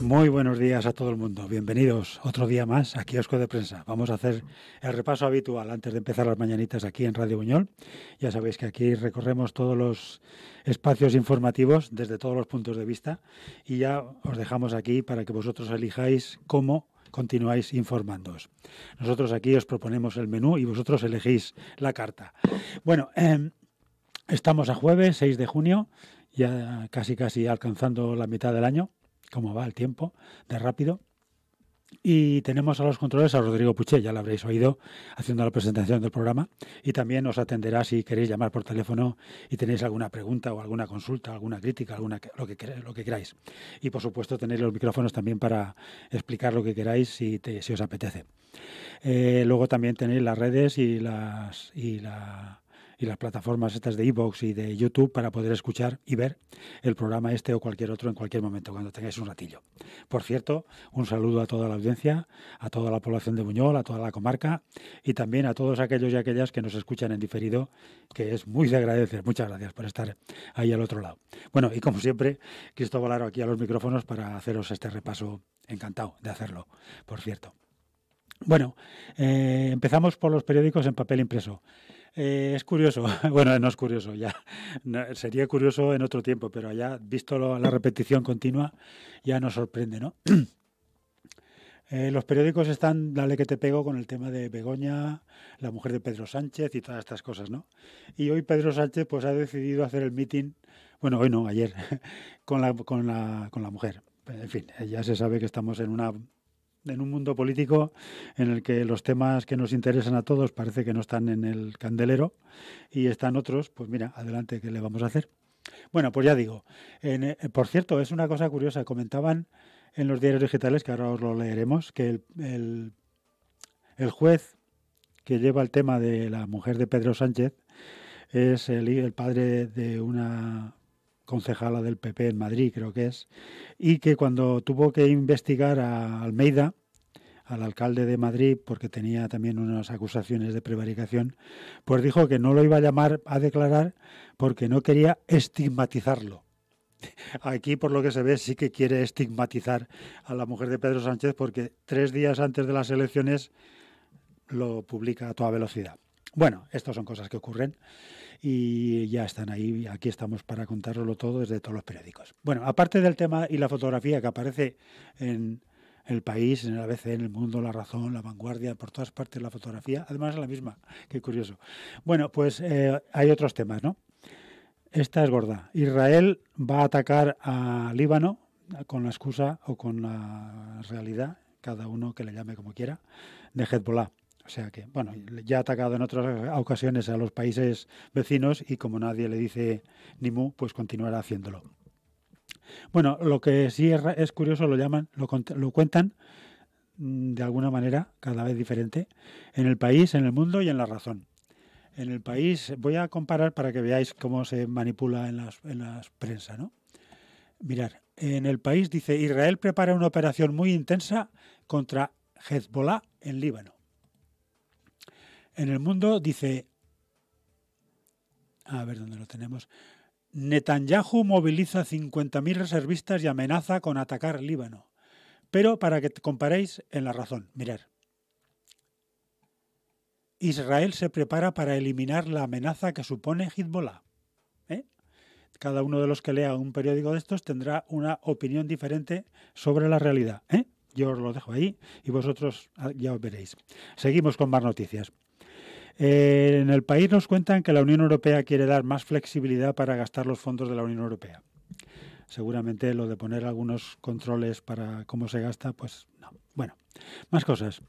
Muy buenos días a todo el mundo. Bienvenidos otro día más aquí a Kiosco de Prensa. Vamos a hacer el repaso habitual antes de empezar las mañanitas aquí en Radio Buñol. Ya sabéis que aquí recorremos todos los espacios informativos desde todos los puntos de vista y ya os dejamos aquí para que vosotros elijáis cómo continuáis informándoos. Nosotros aquí os proponemos el menú y vosotros elegís la carta. Bueno, em, estamos a jueves 6 de junio, ya casi casi alcanzando la mitad del año cómo va el tiempo de rápido. Y tenemos a los controles a Rodrigo Puché, ya lo habréis oído haciendo la presentación del programa. Y también os atenderá si queréis llamar por teléfono y tenéis alguna pregunta o alguna consulta, alguna crítica, alguna lo que, queráis. Y por supuesto tenéis los micrófonos también para explicar lo que queráis si, os apetece. Eh, luego también tenéis las redes y, las, y la, y las plataformas estas de ibox y de YouTube para poder escuchar y ver el programa este o cualquier otro en cualquier momento, cuando tengáis un ratillo. Por cierto, un saludo a toda la audiencia, a toda la población de Buñol, a toda la comarca y también a todos aquellos y aquellas que nos escuchan en diferido, que es muy de agradecer. Muchas gracias por estar ahí al otro lado. Bueno, y como siempre, Cristóbal Aro aquí a los micrófonos para haceros este repaso. Encantado de hacerlo, por cierto. Bueno, eh, empezamos por los periódicos en papel impreso. Eh, es curioso, bueno, no es curioso, ya sería curioso en otro tiempo, pero ya visto la repetición continua, ya nos sorprende, ¿no? Eh, los periódicos están, dale que te pego con el tema de Begoña, la mujer de Pedro Sánchez y todas estas cosas, ¿no? Y hoy Pedro Sánchez pues ha decidido hacer el meeting, bueno, hoy no, ayer, con la, con la, con la mujer. En fin, ya se sabe que estamos en una en un mundo político en el que los temas que nos interesan a todos parece que no están en el candelero y están otros, pues mira, adelante, ¿qué le vamos a hacer? Bueno, pues ya digo, eh, por cierto, es una cosa curiosa, comentaban en los diarios digitales, que ahora os lo leeremos, que el, juez que lleva el tema de la mujer de Pedro Sánchez es el, el padre de una concejala del PP en Madrid, creo que es, y que cuando tuvo que investigar a Almeida, al alcalde de Madrid porque tenía también unas acusaciones de prevaricación, pues dijo que no lo iba a llamar a declarar porque no quería estigmatizarlo. Aquí, por lo que se ve, sí que quiere estigmatizar a la mujer de Pedro Sánchez porque tres días antes de las elecciones lo publica a toda velocidad. Bueno, estas son cosas que ocurren y ya están ahí. Aquí estamos para contárselo todo desde todos los periódicos. Bueno, aparte del tema y la fotografía que aparece en, el país, en el ABC, en el mundo, la razón, la vanguardia, por todas partes la fotografía, además es la misma, qué curioso. Bueno, pues eh, hay otros temas, ¿no? Esta es gorda. Israel va a atacar a Líbano con la excusa o con la realidad, cada uno que le llame como quiera, de Hezbollah. O sea que, bueno, ya ha atacado en otras ocasiones a los países vecinos y como nadie le dice ni mu, pues continuará haciéndolo. Bueno, lo que sí es, curioso lo llaman, lo, cuentan mm, de alguna manera cada vez diferente en el país, en el mundo y en la razón. En el país voy a comparar para que veáis cómo se manipula en las, prensa, ¿no? Mirar, en el país dice Israel prepara una operación muy intensa contra Hezbollah en Líbano. En el mundo dice, a ver dónde lo tenemos, Netanyahu moviliza 50.000 reservistas y amenaza con atacar Líbano. Pero para que comparéis en la razón, mirar. Israel se prepara para eliminar la amenaza que supone Hezbollah. ¿eh? Cada uno de los que lea un periódico de estos tendrá una opinión diferente sobre la realidad. ¿eh? Yo os lo dejo ahí y vosotros ah, ya os veréis. Seguimos con más noticias. Eh, en el país nos cuentan que la Unión Europea quiere dar más flexibilidad para gastar los fondos de la Unión Europea. Seguramente lo de poner algunos controles para cómo se gasta, pues no. Bueno, más cosas.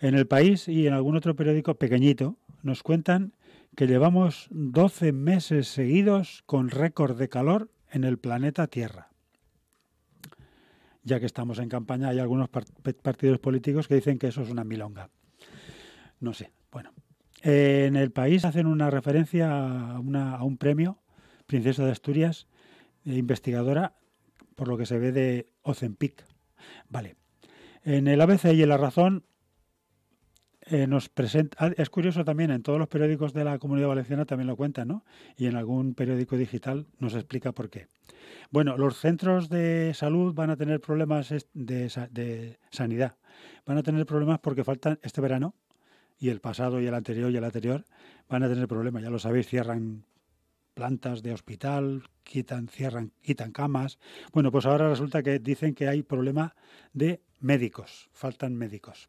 En el país y en algún otro periódico pequeñito nos cuentan que llevamos 12 meses seguidos con récord de calor en el planeta Tierra. Ya que estamos en campaña, hay algunos partidos políticos que dicen que eso es una milonga. No sé, bueno en el país hacen una referencia a, un premio, Princesa de Asturias, eh, investigadora, por lo que se ve de Ozenpic. Vale. En el ABC y en La Razón eh, nos presenta. Ah, es curioso también, en todos los periódicos de la comunidad valenciana también lo cuentan, ¿no? Y en algún periódico digital nos explica por qué. Bueno, los centros de salud van a tener problemas de sanidad. Van a tener problemas porque faltan este verano y el pasado y el anterior y el anterior van a tener problemas, ya lo sabéis, cierran plantas de hospital, quitan, cierran, quitan camas. Bueno, pues ahora resulta que dicen que hay problema de médicos, faltan médicos.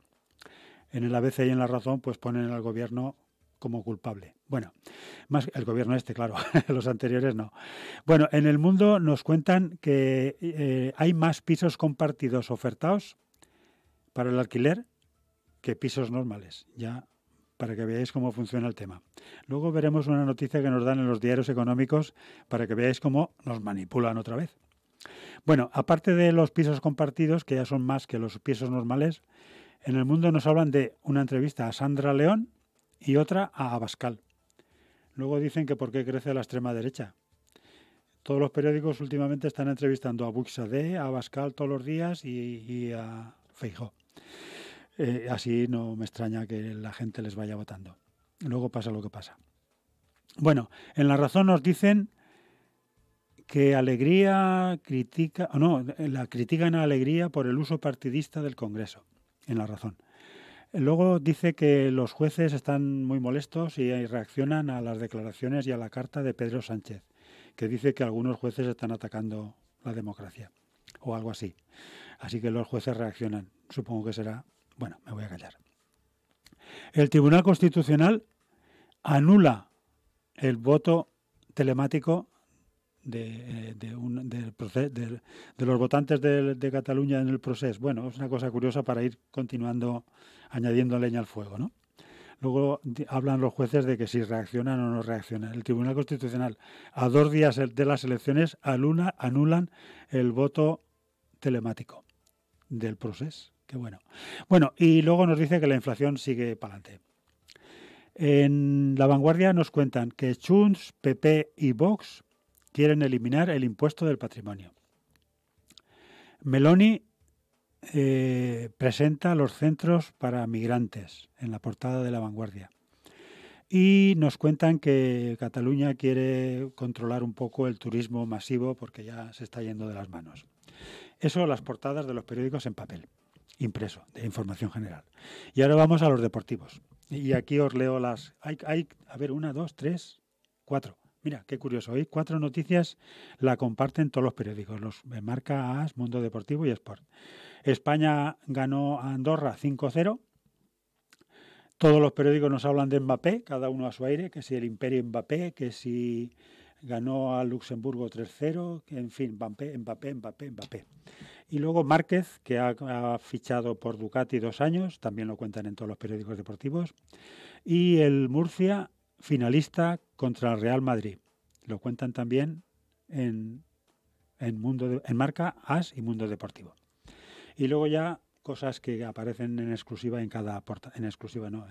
En el ABC y en la razón, pues ponen al gobierno como culpable. Bueno, más el gobierno este, claro, los anteriores no. Bueno, en el mundo nos cuentan que eh, hay más pisos compartidos ofertados para el alquiler que pisos normales, ya para que veáis cómo funciona el tema. Luego veremos una noticia que nos dan en los diarios económicos para que veáis cómo nos manipulan otra vez. Bueno, aparte de los pisos compartidos, que ya son más que los pisos normales, en el mundo nos hablan de una entrevista a Sandra León y otra a Abascal. Luego dicen que por qué crece la extrema derecha. Todos los periódicos últimamente están entrevistando a Buxade, a Abascal todos los días y, y a Feijó. Eh, así no me extraña que la gente les vaya votando. Luego pasa lo que pasa. Bueno, en la razón nos dicen que Alegría critica, no, la critican a Alegría por el uso partidista del Congreso, en la razón. Luego dice que los jueces están muy molestos y reaccionan a las declaraciones y a la carta de Pedro Sánchez, que dice que algunos jueces están atacando la democracia o algo así. Así que los jueces reaccionan. Supongo que será bueno, me voy a callar. El Tribunal Constitucional anula el voto telemático de, eh, los votantes de, Cataluña en el proceso. Bueno, es una cosa curiosa para ir continuando añadiendo leña al fuego, ¿no? Luego hablan los jueces de que si reaccionan o no reaccionan. El Tribunal Constitucional, a dos días de las elecciones, anula, anulan el voto telemático del proceso. Qué bueno. Bueno, y luego nos dice que la inflación sigue para adelante. En La Vanguardia nos cuentan que Chuns, PP y Vox quieren eliminar el impuesto del patrimonio. Meloni eh, presenta los centros para migrantes en la portada de La Vanguardia. Y nos cuentan que Cataluña quiere controlar un poco el turismo masivo porque ya se está yendo de las manos. Eso las portadas de los periódicos en papel impreso, de información general. Y ahora vamos a los deportivos. Y aquí os leo las... Hay, a ver, una, dos, tres, cuatro. Mira, qué curioso. Hoy cuatro noticias la comparten todos los periódicos. Los Marca, AS, Mundo Deportivo y Sport. España ganó a Andorra 5-0. Todos los periódicos nos hablan de Mbappé, cada uno a su aire, que si el imperio Mbappé, que si ganó a Luxemburgo 3-0, en fin, Mbappé, Mbappé, Mbappé, Mbappé. Y luego Márquez, que ha, fichado por Ducati dos años, también lo cuentan en todos los periódicos deportivos. Y el Murcia, finalista contra el Real Madrid. Lo cuentan también en, en, mundo en marca AS y Mundo Deportivo. Y luego ya cosas que aparecen en exclusiva en cada portada, en exclusiva no,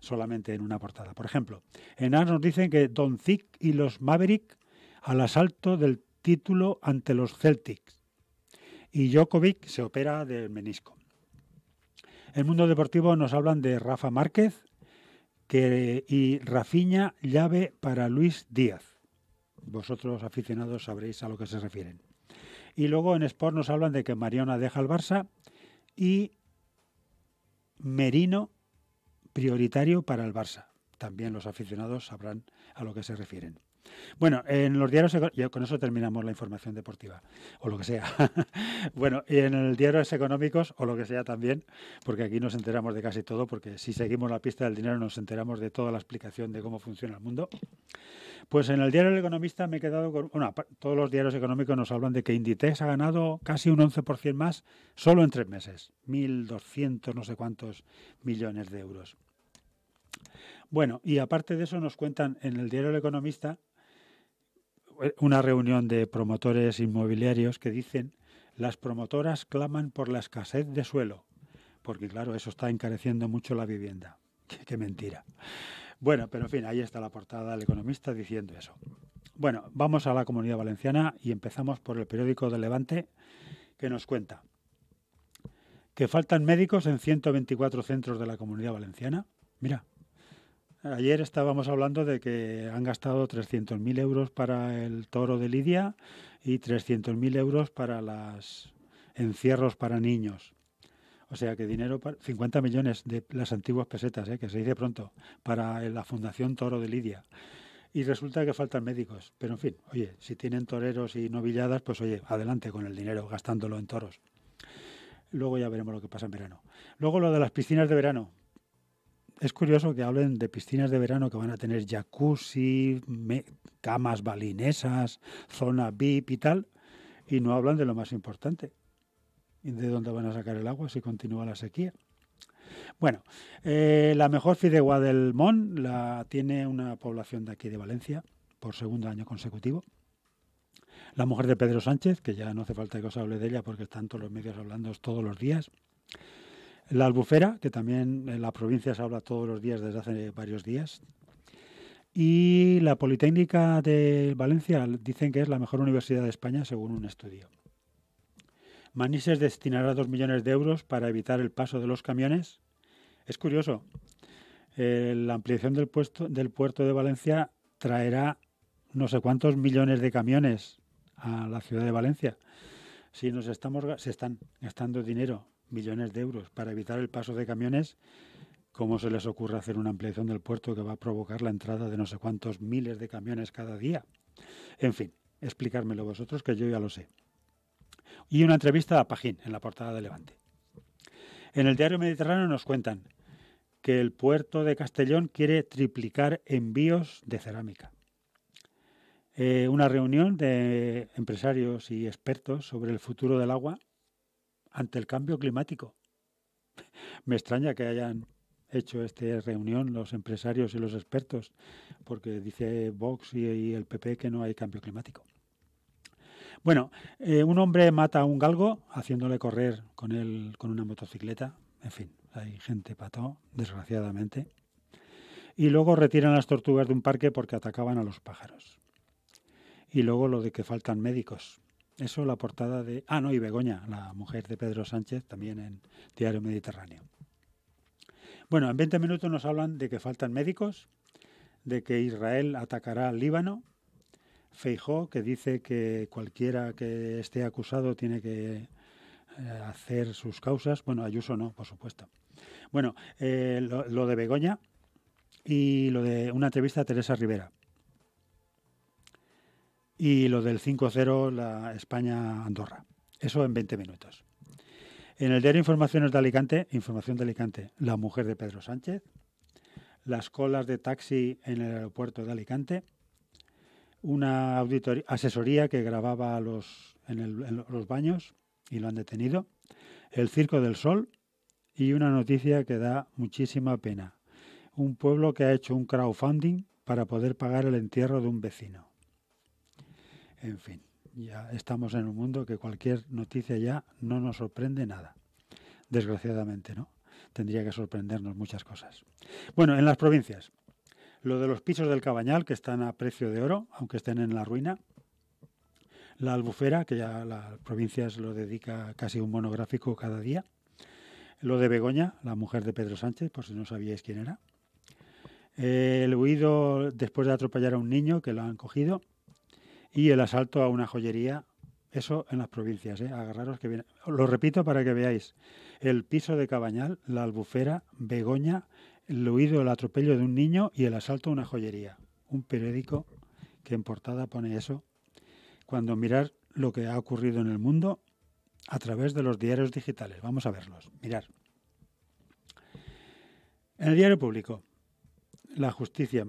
solamente en una portada. Por ejemplo, en AS nos dicen que Don Zic y los Maverick al asalto del título ante los Celtics y Djokovic se opera del menisco. El mundo deportivo nos hablan de Rafa Márquez que, y Rafiña llave para Luis Díaz. Vosotros aficionados sabréis a lo que se refieren. Y luego en Sport nos hablan de que Mariona deja el Barça y Merino prioritario para el Barça. También los aficionados sabrán a lo que se refieren. Bueno, en los diarios, con eso terminamos la información deportiva, o lo que sea. bueno, y en el diarios económicos, o lo que sea también, porque aquí nos enteramos de casi todo, porque si seguimos la pista del dinero nos enteramos de toda la explicación de cómo funciona el mundo. Pues en el diario El Economista me he quedado con... Bueno, todos los diarios económicos nos hablan de que Inditex ha ganado casi un 11% más solo en tres meses, 1.200 no sé cuántos millones de euros. Bueno, y aparte de eso nos cuentan en el diario El Economista una reunión de promotores inmobiliarios que dicen las promotoras claman por la escasez de suelo, porque claro, eso está encareciendo mucho la vivienda. Qué, mentira. Bueno, pero en fin, ahí está la portada del economista diciendo eso. Bueno, vamos a la comunidad valenciana y empezamos por el periódico de Levante que nos cuenta que faltan médicos en 124 centros de la comunidad valenciana. Mira, Ayer estábamos hablando de que han gastado 300.000 euros para el toro de Lidia y 300.000 euros para los encierros para niños. O sea que dinero, para, 50 millones de las antiguas pesetas, ¿eh? que se dice pronto, para la Fundación Toro de Lidia. Y resulta que faltan médicos. Pero en fin, oye, si tienen toreros y novilladas, pues oye, adelante con el dinero, gastándolo en toros. Luego ya veremos lo que pasa en verano. Luego lo de las piscinas de verano es curioso que hablen de piscinas de verano que van a tener jacuzzi, camas balinesas, zona VIP y tal, y no hablan de lo más importante, de dónde van a sacar el agua si continúa la sequía. Bueno, eh, la mejor fideuá del Mon la tiene una población de aquí de Valencia por segundo año consecutivo. La mujer de Pedro Sánchez, que ya no hace falta que os hable de ella porque están todos los medios hablando todos los días. La albufera, que también en la provincia se habla todos los días desde hace varios días. Y la Politécnica de Valencia dicen que es la mejor universidad de España según un estudio. Manises destinará dos millones de euros para evitar el paso de los camiones. Es curioso, eh, la ampliación del, puesto, del puerto de Valencia traerá no sé cuántos millones de camiones a la ciudad de Valencia. Si nos estamos se están gastando dinero millones de euros para evitar el paso de camiones, ¿cómo se les ocurre hacer una ampliación del puerto que va a provocar la entrada de no sé cuántos miles de camiones cada día? En fin, explicármelo vosotros que yo ya lo sé. Y una entrevista a Pajín en la portada de Levante. En el diario Mediterráneo nos cuentan que el puerto de Castellón quiere triplicar envíos de cerámica. Eh, una reunión de empresarios y expertos sobre el futuro del agua ante el cambio climático. Me extraña que hayan hecho esta reunión los empresarios y los expertos, porque dice Vox y, el PP que no hay cambio climático. Bueno, eh, un hombre mata a un galgo haciéndole correr con él con una motocicleta. En fin, hay gente pato, desgraciadamente. Y luego retiran las tortugas de un parque porque atacaban a los pájaros. Y luego lo de que faltan médicos. Eso la portada de... Ah, no, y Begoña, la mujer de Pedro Sánchez, también en Diario Mediterráneo. Bueno, en 20 minutos nos hablan de que faltan médicos, de que Israel atacará al Líbano, Feijó, que dice que cualquiera que esté acusado tiene que eh, hacer sus causas. Bueno, Ayuso no, por supuesto. Bueno, eh, lo de Begoña y lo de una entrevista a Teresa Rivera y lo del 5-0 la España-Andorra. Eso en 20 minutos. En el diario Informaciones de Alicante, Información de Alicante, la mujer de Pedro Sánchez, las colas de taxi en el aeropuerto de Alicante, una asesoría que grababa los, en los baños y lo han detenido, el Circo del Sol y una noticia que da muchísima pena. Un pueblo que ha hecho un crowdfunding para poder pagar el entierro de un vecino. En fin, ya estamos en un mundo que cualquier noticia ya no nos sorprende nada. Desgraciadamente, ¿no? Tendría que sorprendernos muchas cosas. Bueno, en las provincias. Lo de los pisos del Cabañal, que están a precio de oro, aunque estén en la ruina. La albufera, que ya las provincias lo dedica casi un monográfico cada día. Lo de Begoña, la mujer de Pedro Sánchez, por si no sabíais quién era. el huido después de atropellar a un niño que lo han cogido y el asalto a una joyería, eso en las provincias, ¿eh? agarraros que viene. Lo repito para que veáis, el piso de Cabañal, la albufera, Begoña, el huido, el atropello de un niño y el asalto a una joyería. Un periódico que en portada pone eso. Cuando mirar lo que ha ocurrido en el mundo a través de los diarios digitales. Vamos a verlos. Mirar. En el diario público, la justicia.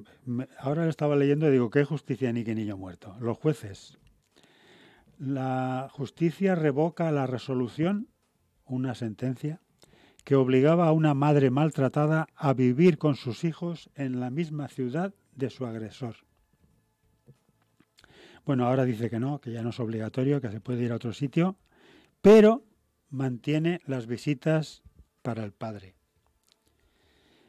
Ahora lo estaba leyendo y digo, ¿qué justicia ni qué niño muerto? Los jueces. La justicia revoca la resolución, una sentencia, que obligaba a una madre maltratada a vivir con sus hijos en la misma ciudad de su agresor. Bueno, ahora dice que no, que ya no es obligatorio, que se puede ir a otro sitio, pero mantiene las visitas para el padre.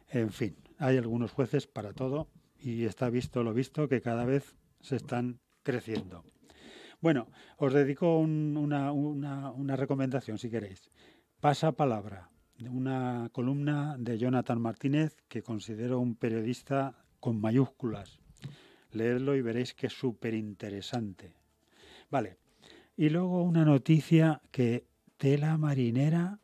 En fin, hay algunos jueces para todo y está visto lo visto que cada vez se están creciendo. Bueno, os dedico una, una recomendación si queréis. Pasa palabra, una columna de Jonathan Martínez que considero un periodista con mayúsculas. Leedlo y veréis que es súper interesante. Vale, y luego una noticia que tela marinera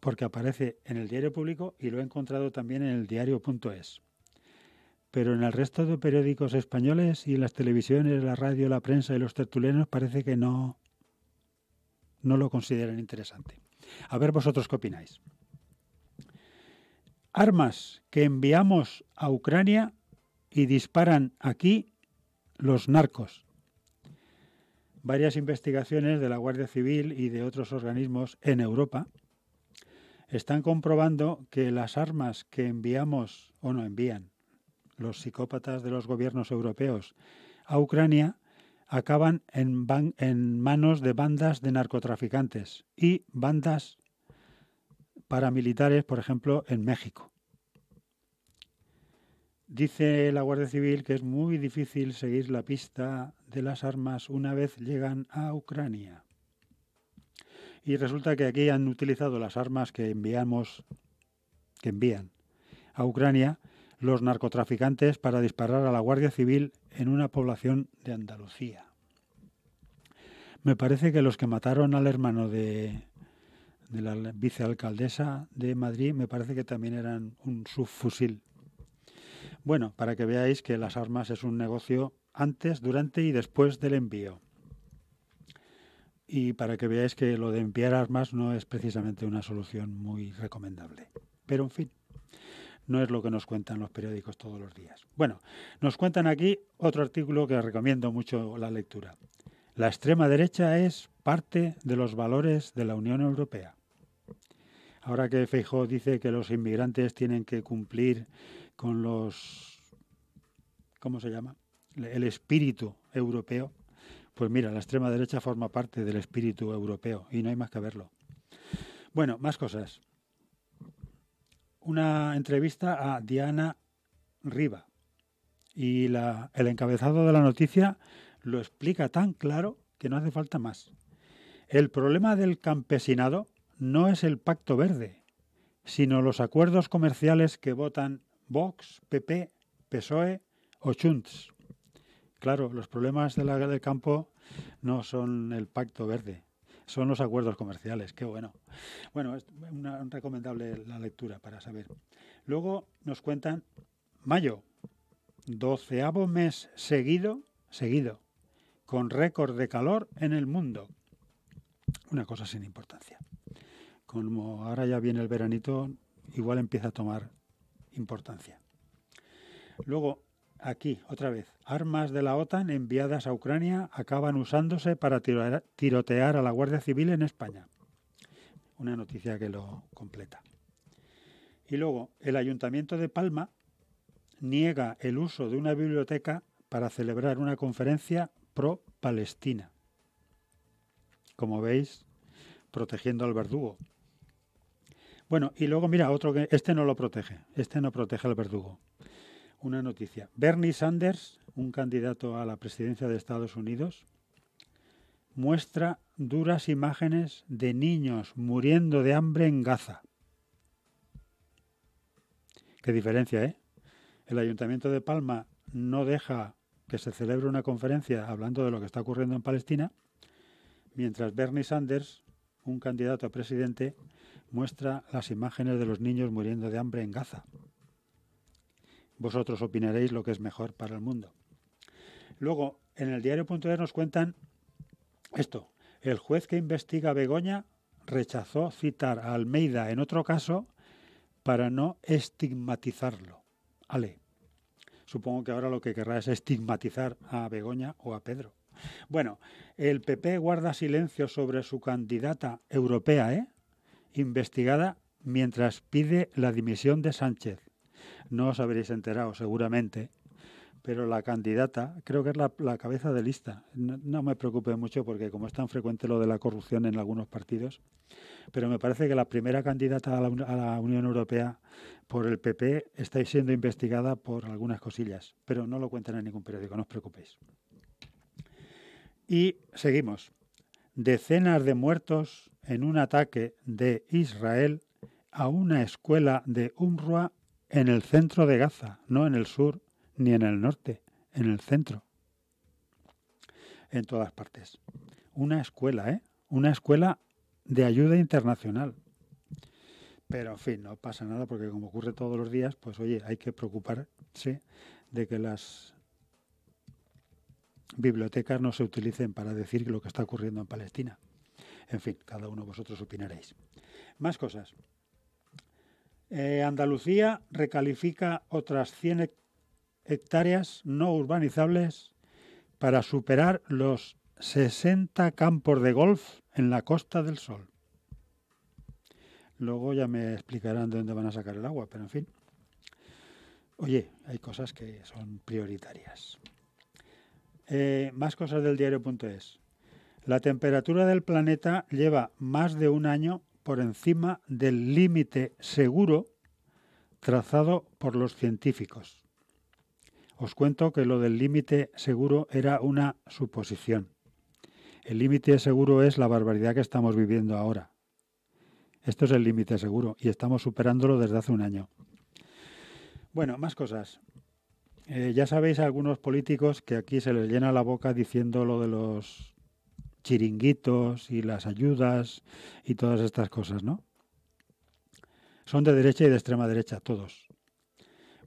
porque aparece en el diario público y lo he encontrado también en el diario.es. Pero en el resto de periódicos españoles y en las televisiones, la radio, la prensa y los tertulianos parece que no, no lo consideran interesante. A ver vosotros qué opináis. Armas que enviamos a Ucrania y disparan aquí los narcos. Varias investigaciones de la Guardia Civil y de otros organismos en Europa están comprobando que las armas que enviamos o no envían los psicópatas de los gobiernos europeos a Ucrania acaban en, manos de bandas de narcotraficantes y bandas paramilitares, por ejemplo, en México. Dice la Guardia Civil que es muy difícil seguir la pista de las armas una vez llegan a Ucrania. Y resulta que aquí han utilizado las armas que enviamos, que envían a Ucrania los narcotraficantes para disparar a la Guardia Civil en una población de Andalucía. Me parece que los que mataron al hermano de, de la vicealcaldesa de Madrid, me parece que también eran un subfusil. Bueno, para que veáis que las armas es un negocio antes, durante y después del envío y para que veáis que lo de enviar armas no es precisamente una solución muy recomendable. Pero en fin, no es lo que nos cuentan los periódicos todos los días. Bueno, nos cuentan aquí otro artículo que recomiendo mucho la lectura. La extrema derecha es parte de los valores de la Unión Europea. Ahora que Feijóo dice que los inmigrantes tienen que cumplir con los ¿cómo se llama? el espíritu europeo pues mira, la extrema derecha forma parte del espíritu europeo y no hay más que verlo. Bueno, más cosas. Una entrevista a Diana Riva. Y el encabezado de la noticia lo explica tan claro que no hace falta más. El problema del campesinado no es el pacto verde, sino los acuerdos comerciales que votan Vox, PP, PSOE o Junts. Claro, los problemas del campo no son el pacto verde, son los acuerdos comerciales. Qué bueno. Bueno, es recomendable la lectura para saber. Luego nos cuentan mayo, doceavo mes seguido, seguido, con récord de calor en el mundo. Una cosa sin importancia. Como ahora ya viene el veranito, igual empieza a tomar importancia. Luego, Aquí, otra vez. Armas de la OTAN enviadas a Ucrania acaban usándose para tirotear a la Guardia Civil en España. Una noticia que lo completa. Y luego, el Ayuntamiento de Palma niega el uso de una biblioteca para celebrar una conferencia pro-Palestina. Como veis, protegiendo al verdugo. Bueno, y luego mira, otro que este no lo protege, este no protege al verdugo una noticia. Bernie Sanders, un candidato a la presidencia de Estados Unidos, muestra duras imágenes de niños muriendo de hambre en Gaza. Qué diferencia, ¿eh? El Ayuntamiento de Palma no deja que se celebre una conferencia hablando de lo que está ocurriendo en Palestina, mientras Bernie Sanders, un candidato a presidente, muestra las imágenes de los niños muriendo de hambre en Gaza. Vosotros opinaréis lo que es mejor para el mundo. Luego, en el diario.es nos cuentan esto. El juez que investiga a Begoña rechazó citar a Almeida en otro caso para no estigmatizarlo. Ale, supongo que ahora lo que querrá es estigmatizar a Begoña o a Pedro. Bueno, el PP guarda silencio sobre su candidata europea, ¿eh? Investigada mientras pide la dimisión de Sánchez no os habréis enterado seguramente, pero la candidata creo que es la, cabeza de lista. No, me preocupe mucho porque como es tan frecuente lo de la corrupción en algunos partidos, pero me parece que la primera candidata a la, Unión Europea por el PP está siendo investigada por algunas cosillas, pero no lo cuentan en ningún periódico, no os preocupéis. Y seguimos. Decenas de muertos en un ataque de Israel a una escuela de UNRWA, en el centro de Gaza, no en el sur ni en el norte, en el centro, en todas partes. Una escuela, ¿eh? Una escuela de ayuda internacional. Pero en fin, no pasa nada porque como ocurre todos los días, pues oye, hay que preocuparse de que las bibliotecas no se utilicen para decir lo que está ocurriendo en Palestina. En fin, cada uno de vosotros opinaréis. Más cosas. Eh, Andalucía recalifica otras 100 hectáreas no urbanizables para superar los 60 campos de golf en la Costa del Sol. Luego ya me explicarán de dónde van a sacar el agua, pero en fin. Oye, hay cosas que son prioritarias. Eh, más cosas del diario.es. La temperatura del planeta lleva más de un año por encima del límite seguro trazado por los científicos. Os cuento que lo del límite seguro era una suposición. El límite seguro es la barbaridad que estamos viviendo ahora. Esto es el límite seguro y estamos superándolo desde hace un año. Bueno, más cosas. Eh, ya sabéis a algunos políticos que aquí se les llena la boca diciendo lo de los chiringuitos y las ayudas y todas estas cosas, ¿no? Son de derecha y de extrema derecha, todos.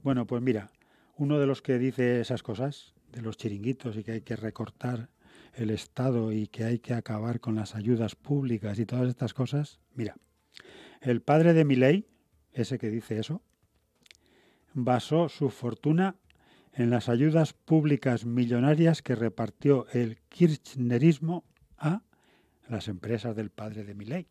Bueno, pues mira, uno de los que dice esas cosas, de los chiringuitos y que hay que recortar el Estado y que hay que acabar con las ayudas públicas y todas estas cosas, mira, el padre de Milei, ese que dice eso, basó su fortuna en las ayudas públicas millonarias que repartió el kirchnerismo a las empresas del padre de ley.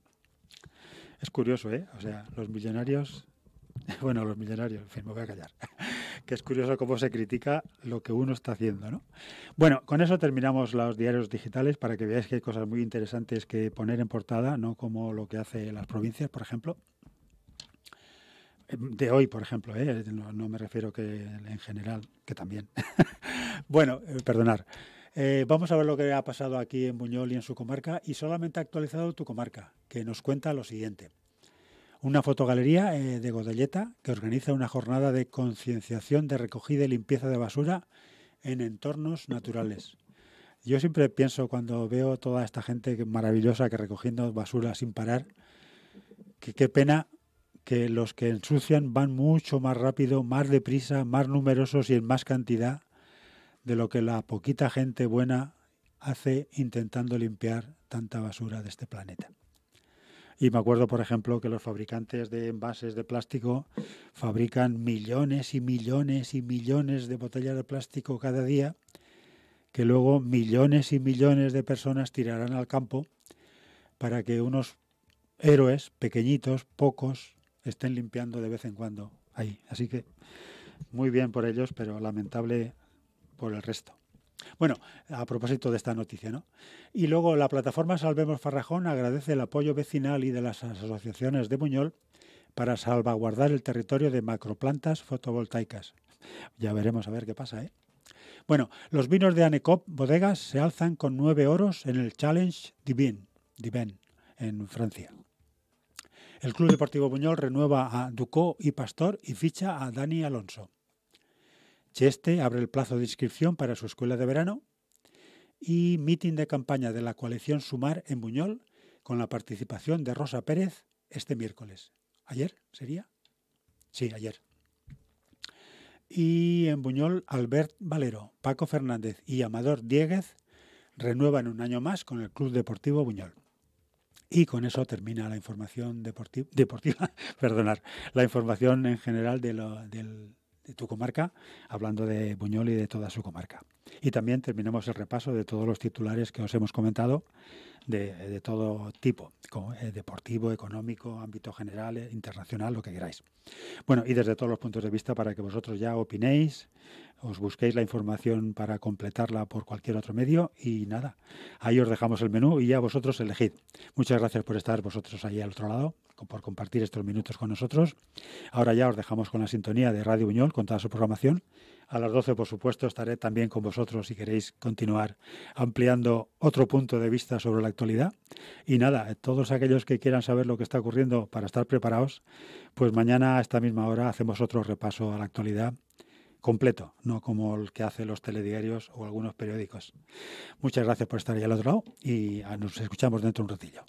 Es curioso, ¿eh? O sea, los millonarios, bueno, los millonarios, en fin, me voy a callar, que es curioso cómo se critica lo que uno está haciendo, ¿no? Bueno, con eso terminamos los diarios digitales para que veáis que hay cosas muy interesantes que poner en portada, no como lo que hace las provincias, por ejemplo. Em, de hoy, por ejemplo, ¿eh? no, me refiero que en general, que también. bueno, eh, perdonar. Eh, vamos a ver lo que ha pasado aquí en Buñol y en su comarca y solamente ha actualizado tu comarca, que nos cuenta lo siguiente. Una fotogalería eh, de Godelleta que organiza una jornada de concienciación de recogida y limpieza de basura en entornos naturales. Yo siempre pienso cuando veo toda esta gente maravillosa que recogiendo basura sin parar, que qué pena que los que ensucian van mucho más rápido, más deprisa, más numerosos y en más cantidad de lo que la poquita gente buena hace intentando limpiar tanta basura de este planeta. Y me acuerdo, por ejemplo, que los fabricantes de envases de plástico fabrican millones y millones y millones de botellas de plástico cada día, que luego millones y millones de personas tirarán al campo para que unos héroes pequeñitos, pocos, estén limpiando de vez en cuando ahí. Así que muy bien por ellos, pero lamentable por el resto. Bueno, a propósito de esta noticia, ¿no? Y luego la plataforma Salvemos Farrajón agradece el apoyo vecinal y de las asociaciones de Buñol para salvaguardar el territorio de macroplantas fotovoltaicas. Ya veremos a ver qué pasa, ¿eh? Bueno, los vinos de Anecop Bodegas se alzan con nueve oros en el Challenge Divin, Divin en Francia. El Club Deportivo Buñol renueva a Ducó y Pastor y ficha a Dani Alonso. Cheste abre el plazo de inscripción para su escuela de verano y mítin de campaña de la coalición Sumar en Buñol con la participación de Rosa Pérez este miércoles. ¿Ayer sería? Sí, ayer. Y en Buñol, Albert Valero, Paco Fernández y Amador Dieguez renuevan un año más con el Club Deportivo Buñol. Y con eso termina la información deportiva, deportiva perdonar, la información en general de lo, del, tu comarca, hablando de Buñol y de toda su comarca. Y también terminamos el repaso de todos los titulares que os hemos comentado, de, de todo tipo, eh, deportivo, económico, ámbito general, eh, internacional, lo que queráis. Bueno, y desde todos los puntos de vista para que vosotros ya opinéis, os busquéis la información para completarla por cualquier otro medio y nada, ahí os dejamos el menú y ya vosotros elegid. Muchas gracias por estar vosotros ahí al otro lado, por compartir estos minutos con nosotros. Ahora ya os dejamos con la sintonía de Radio Buñol con toda su programación. A las 12, por supuesto, estaré también con vosotros si queréis continuar ampliando otro punto de vista sobre la actualidad. Y nada, todos aquellos que quieran saber lo que está ocurriendo para estar preparados, pues mañana a esta misma hora hacemos otro repaso a la actualidad completo, no como el que hacen los telediarios o algunos periódicos. Muchas gracias por estar ahí al otro lado y nos escuchamos dentro de un ratillo.